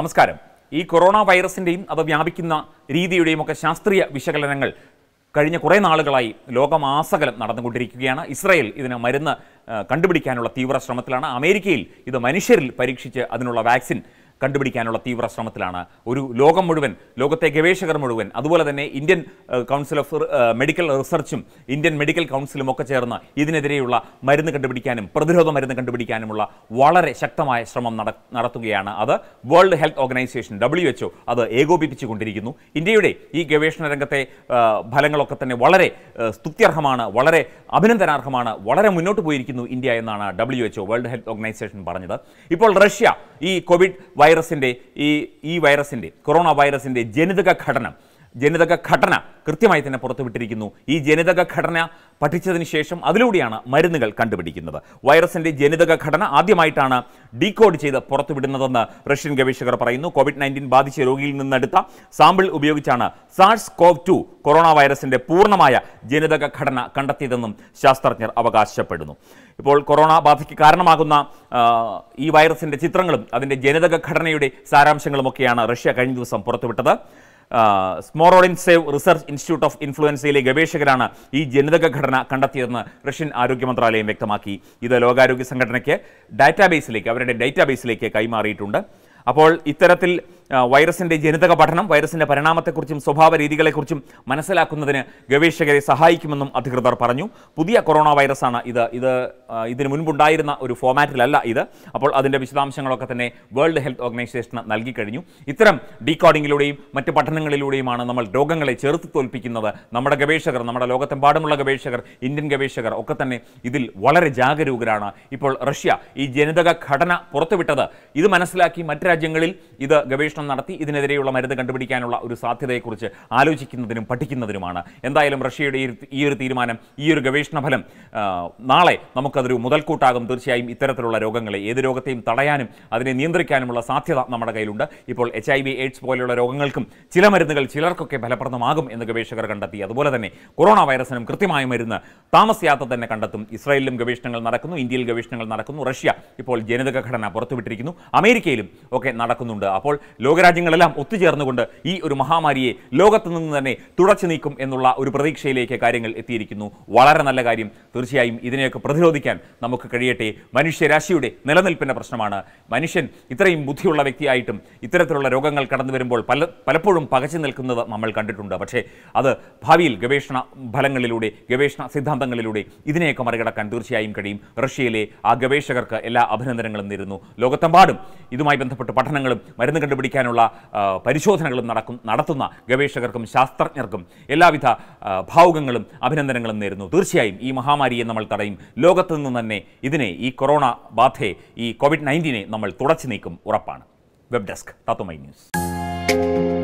നമസ്കാരം ഈ കൊറോണ വൈറസിൻ്റെയും അത് വ്യാപിക്കുന്ന രീതിയുടെയും ഒക്കെ ശാസ്ത്രീയ വിശകലനങ്ങൾ കഴിഞ്ഞ കുറേ നാളുകളായി ലോകമാസകലം നടന്നുകൊണ്ടിരിക്കുകയാണ് ഇസ്രയേൽ ഇതിന് മരുന്ന് കണ്ടുപിടിക്കാനുള്ള തീവ്ര ശ്രമത്തിലാണ് അമേരിക്കയിൽ ഇത് മനുഷ്യരിൽ പരീക്ഷിച്ച് അതിനുള്ള വാക്സിൻ കണ്ടുപിടിക്കാനുള്ള തീവ്ര ശ്രമത്തിലാണ് ഒരു ലോകം മുഴുവൻ ലോകത്തെ ഗവേഷകർ മുഴുവൻ അതുപോലെ തന്നെ ഇന്ത്യൻ കൗൺസിൽ ഓഫ് മെഡിക്കൽ റിസർച്ചും ഇന്ത്യൻ മെഡിക്കൽ കൗൺസിലും ഒക്കെ ചേർന്ന് ഇതിനെതിരെയുള്ള മരുന്ന് കണ്ടുപിടിക്കാനും പ്രതിരോധ മരുന്ന് കണ്ടുപിടിക്കാനുമുള്ള വളരെ ശക്തമായ ശ്രമം നടത്തുകയാണ് അത് World Health Organization W H O അത് ഏകോപിപ്പിച്ചുകൊണ്ടിരിക്കുന്നു ഇന്ത്യയുടെ ഈ ഗവേഷണ രംഗത്തെ ഫലങ്ങളൊക്കെ തന്നെ വളരെ സ്തുത്യർഹമാണ് വളരെ അഭിനന്ദനാർഹമാണ് വളരെ മുന്നോട്ട് പോയിരിക്കുന്നു ഇന്ത്യ എന്നാണ് W H O World Health Organization പറഞ്ഞത് ഇപ്പോൾ റഷ്യ ഈ കോവിഡ് വൈറസിൻ്റെ ഈ ഈ വൈറസിൻ്റെ കൊറോണ വൈറസിൻ്റെ ജനിതക ഘടനം ജനിതക ഘടന കൃത്യമായി തന്നെ പുറത്തുവിട്ടിരിക്കുന്നു ഈ ജനിതക ഘടന പഠിച്ചതിന് ശേഷം അതിലൂടെയാണ് മരുന്നുകൾ കണ്ടുപിടിക്കുന്നത് വൈറസിന്റെ ജനിതക ഘടന ആദ്യമായിട്ടാണ് ഡീകോഡ് ചെയ്ത് പുറത്തുവിടുന്നതെന്ന് റഷ്യൻ ഗവേഷകർ പറയുന്നു കോവിഡ് നയൻറ്റീൻ ബാധിച്ച രോഗിയിൽ നിന്നെടുത്ത സാമ്പിൾ ഉപയോഗിച്ചാണ് സാഴ്സ് കോവ് ടു കൊറോണ വൈറസിന്റെ പൂർണ്ണമായ ജനിതക ഘടന കണ്ടെത്തിയതെന്നും ശാസ്ത്രജ്ഞർ അവകാശപ്പെടുന്നു ഇപ്പോൾ കൊറോണ ബാധയ്ക്ക് കാരണമാകുന്ന ഈ വൈറസിന്റെ ചിത്രങ്ങളും അതിന്റെ ജനിതക ഘടനയുടെ സാരാംശങ്ങളുമൊക്കെയാണ് റഷ്യ കഴിഞ്ഞ ദിവസം പുറത്തുവിട്ടത് Smorodintsev research institute of ഇൻഫ്ലുവൻസയിലെ ഗവേഷകരാണ് ഈ ജനിതക ഘടന കണ്ടെത്തിയതെന്ന് റഷ്യൻ ആരോഗ്യ മന്ത്രാലയം വ്യക്തമാക്കി ഇത് ലോകാരോഗ്യ സംഘടനയ്ക്ക് ഡാറ്റാബേസിലേക്ക് അവരുടെ ഡാറ്റാബേസിലേക്ക് കൈമാറിയിട്ടുണ്ട് അപ്പോൾ ഇത്തരത്തിൽ വൈറസിൻ്റെ ജനിതക പഠനം വൈറസിൻ്റെ പരിണാമത്തെക്കുറിച്ചും സ്വഭാവ രീതികളെക്കുറിച്ചും മനസ്സിലാക്കുന്നതിന് ഗവേഷകരെ സഹായിക്കുമെന്നും അധികൃതർ പറഞ്ഞു പുതിയ കൊറോണ വൈറസാണ് ഇത് ഇത് ഇതിന് മുൻപുണ്ടായിരുന്ന ഒരു ഫോമാറ്റിലല്ല ഇത് അപ്പോൾ അതിൻ്റെ വിശദാംശങ്ങളൊക്കെ തന്നെ വേൾഡ് ഹെൽത്ത് ഓർഗനൈസേഷന് നൽകി കഴിഞ്ഞു ഇത്തരം ഡീകോഡിങ്ങിലൂടെയും മറ്റ് പഠനങ്ങളിലൂടെയുമാണ് നമ്മൾ രോഗങ്ങളെ ചെറുത്ത് തോൽപ്പിക്കുന്നത് നമ്മുടെ ഗവേഷകർ നമ്മുടെ ലോകത്തെമ്പാടുമുള്ള ഗവേഷകർ ഇന്ത്യൻ ഗവേഷകർ ഒക്കെ തന്നെ ഇതിൽ വളരെ ജാഗരൂകരാണ് ഇപ്പോൾ റഷ്യ ഈ ജനിതക ഘടന പുറത്തുവിട്ടത് ഇത് മനസ്സിലാക്കി മറ്റ് രാജ്യങ്ങളിൽ ഇത് ഗവേഷണം അന്വേഷണം നടത്തി ഇതിനെതിരെയുള്ള മരുന്ന് കണ്ടുപിടിക്കാനുള്ള ഒരു സാധ്യതയെക്കുറിച്ച് ആലോചിക്കുന്നതിനും പഠിക്കുന്നതിനുമാണ് എന്തായാലും റഷ്യയുടെ ഈ ഒരു തീരുമാനം ഈ ഒരു ഗവേഷണ ഫലം നാളെ നമുക്കതൊരു മുതൽക്കൂട്ടാകും തീർച്ചയായും ഇത്തരത്തിലുള്ള രോഗങ്ങളെ ഏത് രോഗത്തെയും തടയാനും അതിനെ നിയന്ത്രിക്കാനുമുള്ള സാധ്യത നമ്മുടെ കയ്യിലുണ്ട് ഇപ്പോൾ എച്ച് ഐ വി എയ്ഡ്സ് പോലെയുള്ള രോഗങ്ങൾക്കും ചില മരുന്നുകൾ ചിലർക്കൊക്കെ ഫലപ്രദമാകും എന്ന് ഗവേഷകർ കണ്ടെത്തി അതുപോലെ തന്നെ കൊറോണ വൈറസിനും കൃത്യമായ മരുന്ന് താമസിയാത്ത തന്നെ കണ്ടെത്തും ഇസ്രായേലിലും ഗവേഷണങ്ങൾ നടക്കുന്നു ഇന്ത്യയിൽ ഗവേഷണങ്ങൾ നടക്കുന്നു റഷ്യ ഇപ്പോൾ ജനിതക ഘടന പുറത്തുവിട്ടിരിക്കുന്നു അമേരിക്കയിലും ഒക്കെ നടക്കുന്നുണ്ട് അപ്പോൾ ലോകരാജ്യങ്ങളെല്ലാം ഒത്തുചേർന്നുകൊണ്ട് ഈ ഒരു മഹാമാരിയെ ലോകത്തു നിന്ന് തന്നെ തുടച്ചു നീക്കും എന്നുള്ള ഒരു പ്രതീക്ഷയിലേക്ക് കാര്യങ്ങൾ എത്തിയിരിക്കുന്നു വളരെ നല്ല കാര്യം തീർച്ചയായും ഇതിനെയൊക്കെ പ്രതിരോധിക്കാൻ നമുക്ക് കഴിയട്ടെ മനുഷ്യരാശിയുടെ നിലനിൽപ്പിൻ്റെ പ്രശ്നമാണ് മനുഷ്യൻ ഇത്രയും ബുദ്ധിയുള്ള വ്യക്തിയായിട്ടും ഇത്തരത്തിലുള്ള രോഗങ്ങൾ കടന്നു വരുമ്പോൾ പല പലപ്പോഴും പകച്ചു നിൽക്കുന്നത് നമ്മൾ കണ്ടിട്ടുണ്ട് പക്ഷേ അത് ഭാവിയിൽ ഗവേഷണ ഫലങ്ങളിലൂടെ ഗവേഷണ സിദ്ധാന്തങ്ങളിലൂടെ ഇതിനെയൊക്കെ മറികടക്കാൻ തീർച്ചയായും കഴിയും റഷ്യയിലെ ആ ഗവേഷകർക്ക് എല്ലാ അഭിനന്ദനങ്ങളും നേരുന്നു ലോകത്തെമ്പാടും ഇതുമായി ബന്ധപ്പെട്ട് പഠനങ്ങളും മരുന്ന് കണ്ടുപിടിക്കാനുള്ള പരിശോധനകളും നടക്കും നടത്തുന്ന ഗവേഷകർക്കും ശാസ്ത്രജ്ഞർക്കും എല്ലാവിധ ഭാവുകങ്ങളും അഭിനന്ദനങ്ങളും നേരുന്നു തീർച്ചയായും ഈ മഹാ മഹാമാരിയെ നമ്മൾ തടയും ലോകത്തു നിന്ന് തന്നെ ഇതിനെ ഈ കൊറോണ ബാധയെ ഈ കോവിഡ് നയൻറ്റീനെ നമ്മൾ തുടച്ചു നീക്കും ഉറപ്പാണ് വെബ് ഡെസ്ക് തത്തുമൈ ന്യൂസ്